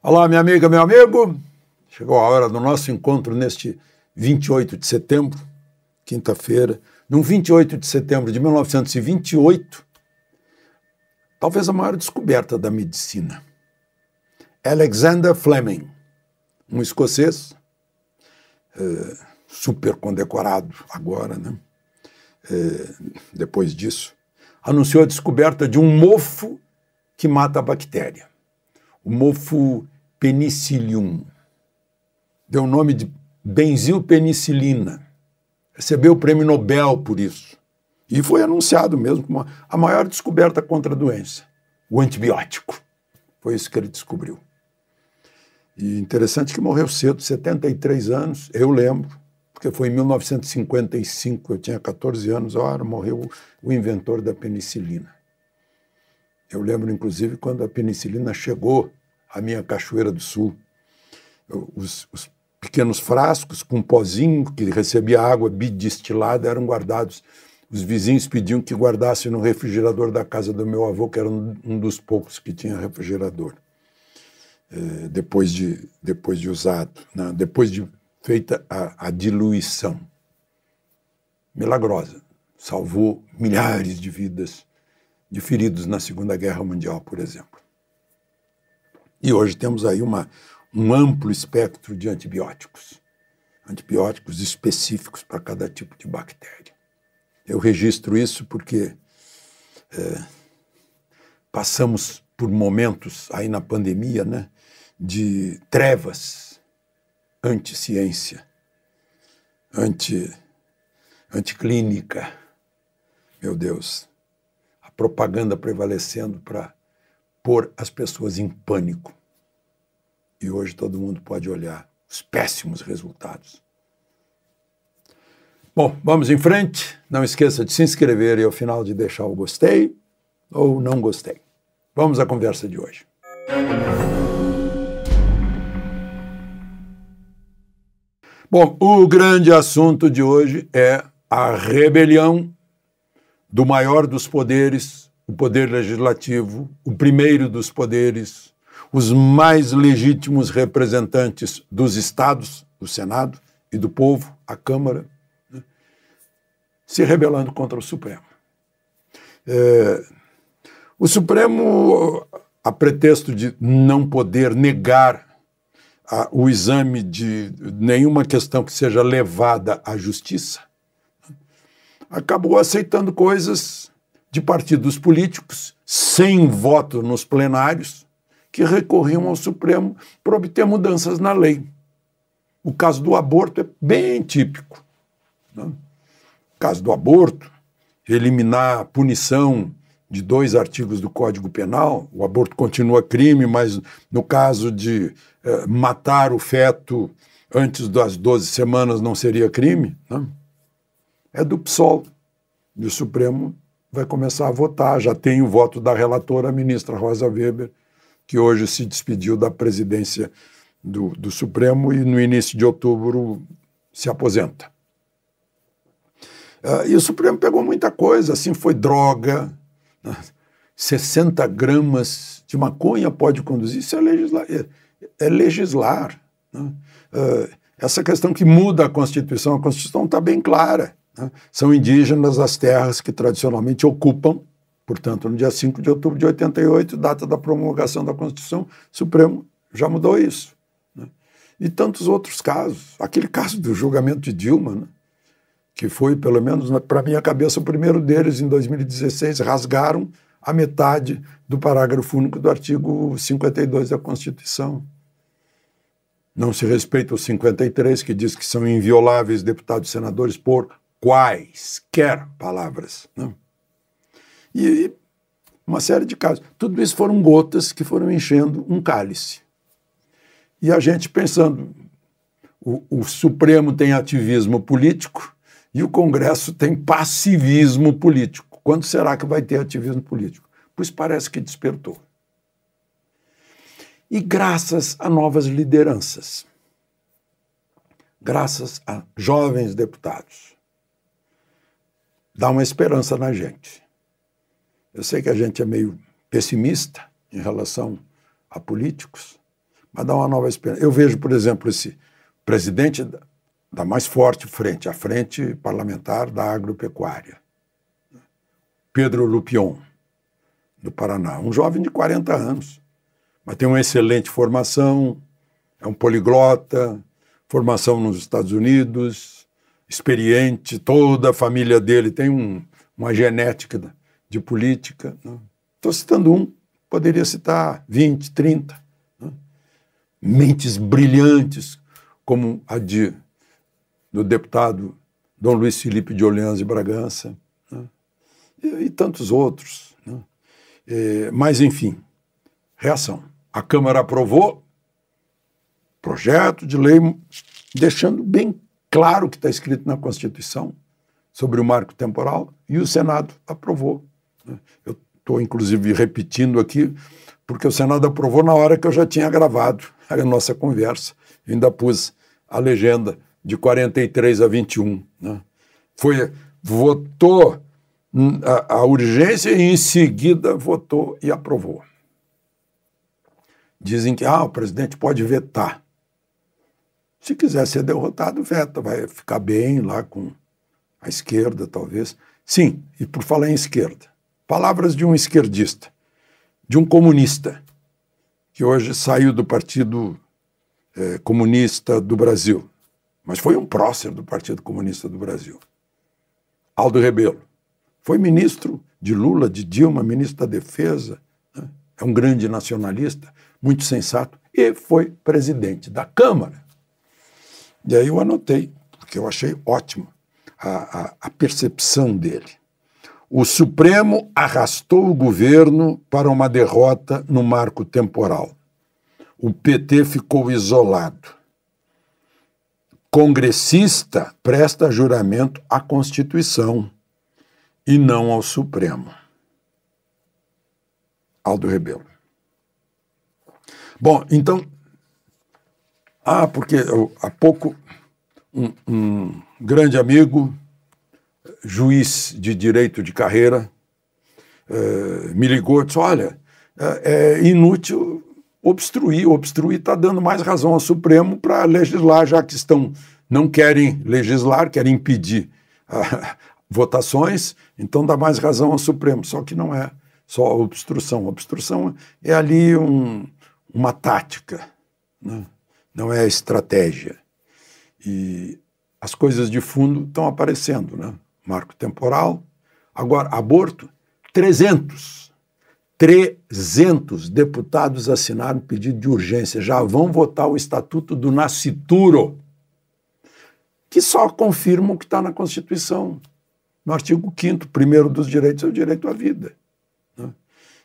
Olá, minha amiga, meu amigo. Chegou a hora do nosso encontro neste 28 de setembro, quinta-feira, No 28 de setembro de 1928, talvez a maior descoberta da medicina. Alexander Fleming, um escocês, é, eh, super condecorado agora, né? É, depois disso, anunciou a descoberta de um mofo que mata a bactéria mofo penicillium. Deu o nome de benzil penicilina. Recebeu o prêmio Nobel por isso. E foi anunciado mesmo como a maior descoberta contra a doença, o antibiótico. Foi isso que ele descobriu. E interessante que morreu cedo, 73 anos, eu lembro, porque foi em 1955, eu tinha 14 anos, hora morreu o inventor da penicilina. Eu lembro, inclusive, quando a penicilina chegou a minha Cachoeira do Sul. Os, os pequenos frascos com pozinho que recebia água bidestilada eram guardados. Os vizinhos pediam que guardasse no refrigerador da casa do meu avô, que era um dos poucos que tinha refrigerador, é, depois, de, depois de usado, né? depois de feita a, a diluição. Milagrosa. Salvou milhares de vidas de feridos na Segunda Guerra Mundial, por exemplo. E hoje temos aí uma, um amplo espectro de antibióticos, antibióticos específicos para cada tipo de bactéria. Eu registro isso porque é, passamos por momentos aí na pandemia, né, de trevas anti-ciência, anti, anticlínica. Anti Meu Deus, a propaganda prevalecendo para pôr as pessoas em pânico. E hoje todo mundo pode olhar os péssimos resultados. Bom, vamos em frente. Não esqueça de se inscrever e ao final de deixar o gostei ou não gostei. Vamos à conversa de hoje. Bom, o grande assunto de hoje é a rebelião do maior dos poderes o poder legislativo, o primeiro dos poderes, os mais legítimos representantes dos estados, do Senado e do povo, a Câmara, né, se rebelando contra o Supremo. É, o Supremo, a pretexto de não poder negar a, o exame de nenhuma questão que seja levada à justiça, acabou aceitando coisas de partidos políticos sem voto nos plenários que recorriam ao Supremo para obter mudanças na lei. O caso do aborto é bem típico. Né? O caso do aborto, eliminar a punição de dois artigos do Código Penal, o aborto continua crime, mas no caso de eh, matar o feto antes das 12 semanas não seria crime, né? é do PSOL. E o Supremo vai começar a votar. Já tem o voto da relatora, a ministra Rosa Weber, que hoje se despediu da presidência do, do Supremo e no início de outubro se aposenta. Uh, e o Supremo pegou muita coisa, assim, foi droga, né? 60 gramas de maconha pode conduzir, isso é legislar. É, é legislar né? uh, essa questão que muda a Constituição, a Constituição está bem clara. Né? São indígenas as terras que tradicionalmente ocupam, portanto, no dia 5 de outubro de 88, data da promulgação da Constituição, o Supremo já mudou isso. Né? E tantos outros casos. Aquele caso do julgamento de Dilma, né? que foi, pelo menos para minha cabeça, o primeiro deles, em 2016, rasgaram a metade do parágrafo único do artigo 52 da Constituição. Não se respeita o 53, que diz que são invioláveis deputados e senadores por quaisquer palavras. Não? Né? E uma série de casos. Tudo isso foram gotas que foram enchendo um cálice. E a gente pensando, o, o Supremo tem ativismo político e o Congresso tem passivismo político. Quando será que vai ter ativismo político? Pois parece que despertou. E graças a novas lideranças, graças a jovens deputados, dá uma esperança na gente. Eu sei que a gente é meio pessimista em relação a políticos, mas dá uma nova esperança. Eu vejo, por exemplo, esse presidente da mais forte frente, a frente parlamentar da agropecuária, Pedro Lupion, do Paraná, um jovem de 40 anos, mas tem uma excelente formação, é um poliglota, formação nos Estados Unidos, experiente, toda a família dele tem um, uma genética de política. Estou né? citando um, poderia citar 20, 30. Né? Mentes brilhantes, como a de, do deputado Dom Luiz Felipe de Orleans e Bragança, né? e, e, tantos outros. Né? É, mas, enfim, reação. A Câmara aprovou projeto de lei deixando bem claro que está escrito na Constituição sobre o marco temporal e o Senado aprovou. Eu estou, inclusive, repetindo aqui, porque o Senado aprovou na hora que eu já tinha gravado a nossa conversa. Eu ainda pus a legenda de 43 a 21. Né? Foi, votou a, a urgência e, em seguida, votou e aprovou. Dizem que ah, o presidente pode vetar. Se quiser ser derrotado, veta, vai ficar bem lá com a esquerda, talvez. Sim, e por falar em esquerda, palavras de um esquerdista, de um comunista, que hoje saiu do Partido eh, Comunista do Brasil, mas foi um prócer do Partido Comunista do Brasil. Aldo Rebelo. Foi ministro de Lula, de Dilma, ministro da Defesa, né? é um grande nacionalista, muito sensato, e foi presidente da Câmara. E aí eu anotei, porque eu achei ótimo a, a, a percepção dele. O Supremo arrastou o governo para uma derrota no marco temporal. O PT ficou isolado. Congressista presta juramento à Constituição e não ao Supremo. Aldo Rebelo. Bom, então ah, porque eu, há pouco um, um grande amigo, juiz de direito de carreira, eh, me ligou e disse: olha, é, é inútil obstruir, obstruir está dando mais razão ao Supremo para legislar, já que estão não querem legislar, querem impedir ah, votações, então dá mais razão ao Supremo. Só que não é só obstrução. Obstrução é ali um, uma tática. Né? não é estratégia. E as coisas de fundo estão aparecendo, né? Marco temporal. Agora, aborto, 300. 300 deputados assinaram pedido de urgência. Já vão votar o Estatuto do Nascituro, que só confirma o que está na Constituição, no artigo 5 primeiro dos direitos é o direito à vida.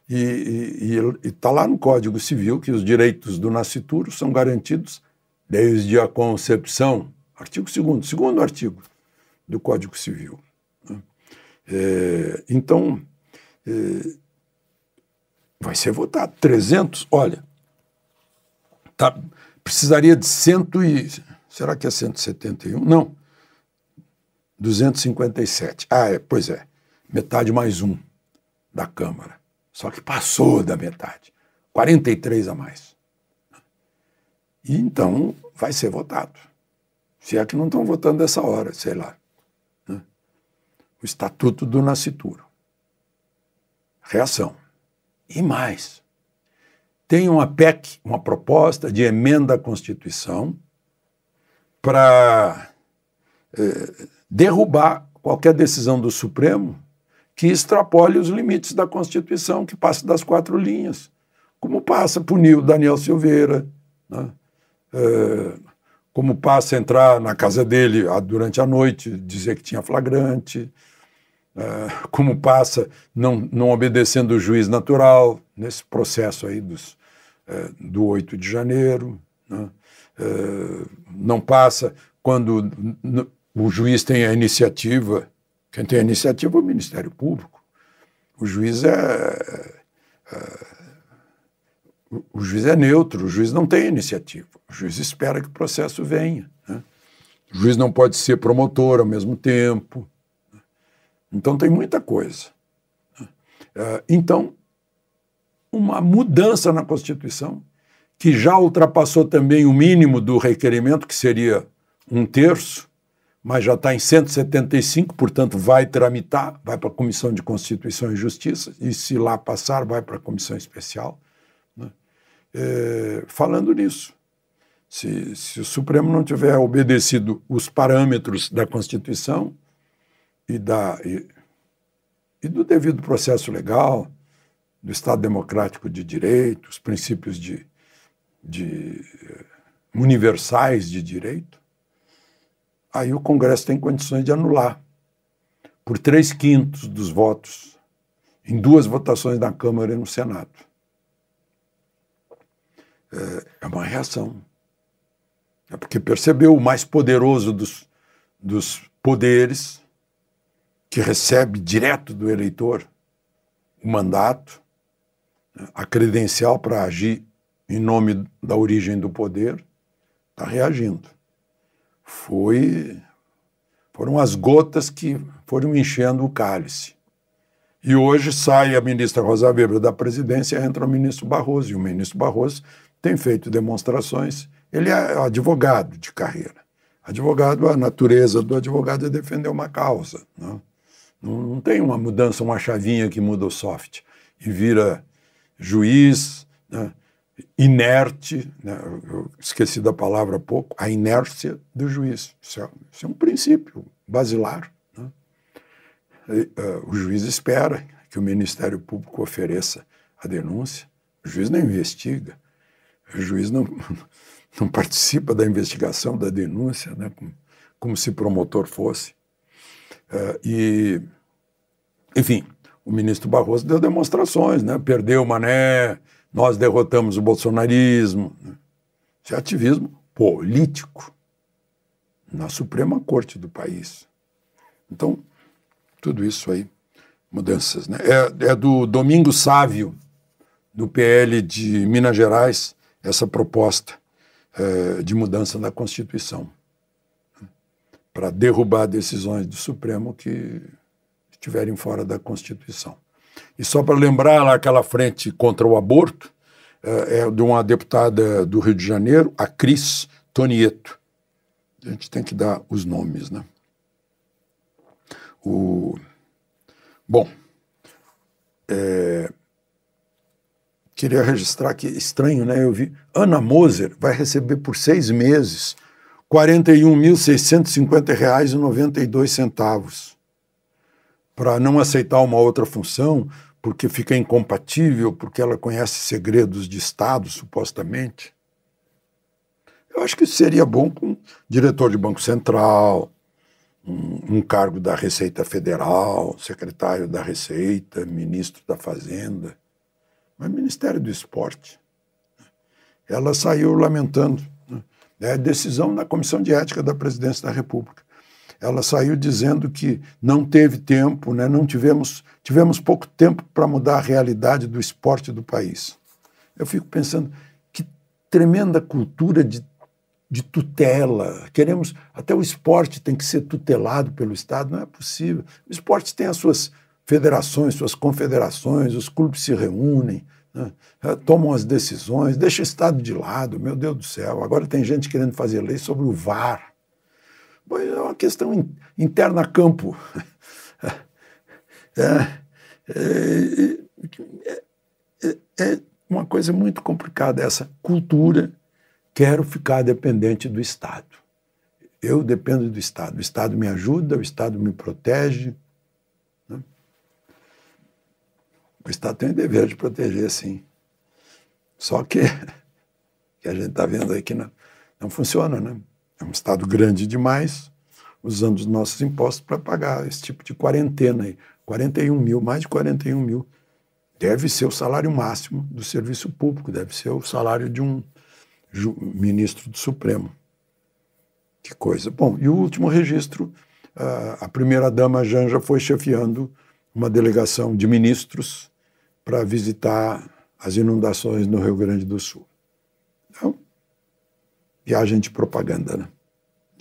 E está lá no Código Civil que os direitos do nascituro são garantidos desde a concepção. Artigo 2, segundo artigo do Código Civil. Né? É, então, é, vai ser votado. 300, olha, tá, precisaria de 100 e... Será que é 171? Não. 257. Ah, é, pois é. Metade mais um da Câmara. Só que passou da metade. 43 a mais. E então vai ser votado. Se é que não estão votando essa hora, sei lá. Né? O Estatuto do Nascituro. Reação. E mais. Tem uma PEC, uma proposta de emenda à Constituição para eh, derrubar qualquer decisão do Supremo que extrapole os limites da Constituição, que passe das quatro linhas, como passa punir o Daniel Silveira, né? é, como passa entrar na casa dele ah, durante a noite, dizer que tinha flagrante, é, como passa não, não obedecendo o juiz natural nesse processo aí dos, é, do 8 de janeiro, né? É, não passa quando o juiz tem a iniciativa quem tem a iniciativa é o Ministério Público. O juiz é, é o juiz é neutro, o juiz não tem iniciativa. O juiz espera que o processo venha. Né? O juiz não pode ser promotor ao mesmo tempo. Né? Então tem muita coisa. Né? É, então, uma mudança na Constituição, que já ultrapassou também o mínimo do requerimento, que seria um terço, mas já está em 175, portanto, vai tramitar, vai para a Comissão de Constituição e Justiça, e se lá passar, vai para a Comissão Especial. Né? É, falando nisso, se, se o Supremo não tiver obedecido os parâmetros da Constituição e, da, e, e do devido processo legal, do Estado Democrático de Direito, os princípios de, de eh, universais de direito, aí o Congresso tem condições de anular por três quintos dos votos em duas votações na Câmara e no Senado. É, é uma reação. É porque percebeu o mais poderoso dos, dos poderes, que recebe direto do eleitor o mandato, né, a credencial para agir em nome da origem do poder, está reagindo foi foram as gotas que foram enchendo o cálice. E hoje sai a ministra Rosa Weber da presidência, entra o ministro Barroso, e o ministro Barroso tem feito demonstrações. Ele é advogado de carreira. Advogado, a natureza do advogado é defender uma causa. Né? Não, não tem uma mudança, uma chavinha que muda o soft e vira juiz, não. Né? inerte, né? eu esqueci da palavra há pouco, a inércia do juiz. Isso é, isso é um princípio basilar. Né? E, uh, o juiz espera que o Ministério Público ofereça a denúncia, o juiz não investiga, o juiz não, não participa da investigação, da denúncia, né? como, como se promotor fosse. Uh, e, enfim, o ministro Barroso deu demonstrações, né? perdeu o Mané, nós derrotamos o bolsonarismo. Né? Isso é ativismo político na Suprema Corte do país. Então, tudo isso aí, mudanças. Né? É, é do Domingo Sávio, do PL de Minas Gerais, essa proposta é, de mudança na Constituição né? para derrubar decisões do Supremo que estiverem fora da Constituição. E só para lembrar lá aquela frente contra o aborto, eh, é, de uma deputada do Rio de Janeiro, a Cris Tonieto. A gente tem que dar os nomes, né? O... Bom, é... queria registrar que estranho, né? Eu vi Ana Moser vai receber por seis meses R$ 41.650,92 para não aceitar uma outra função porque fica incompatível, porque ela conhece segredos de Estado, supostamente. Eu acho que seria bom para um diretor de Banco Central, um, um, cargo da Receita Federal, secretário da Receita, ministro da Fazenda, mas Ministério do Esporte. Né? Ela saiu lamentando. Né? É decisão da Comissão de Ética da Presidência da República ela saiu dizendo que não teve tempo, né, não tivemos, tivemos pouco tempo para mudar a realidade do esporte do país. Eu fico pensando que tremenda cultura de, de tutela. Queremos até o esporte tem que ser tutelado pelo Estado, não é possível. O esporte tem as suas federações, suas confederações, os clubes se reúnem, né, é, tomam as decisões, deixa o Estado de lado. Meu Deus do céu, agora tem gente querendo fazer lei sobre o VAR é uma questão interna a campo. É, é, é, é, é uma coisa muito complicada essa cultura. Quero ficar dependente do Estado. Eu dependo do Estado. O Estado me ajuda, o Estado me protege. Né? O Estado tem o dever de proteger, sim. Só que que a gente está vendo aí que não, não funciona, né? É um Estado grande demais, usando os nossos impostos para pagar esse tipo de quarentena aí. 41 mil, mais de 41 mil. Deve ser o salário máximo do serviço público, deve ser o salário de um ministro do Supremo. Que coisa. Bom, e o último registro, a primeira-dama Janja foi chefiando uma delegação de ministros para visitar as inundações no Rio Grande do Sul. Então, viagem de propaganda, né?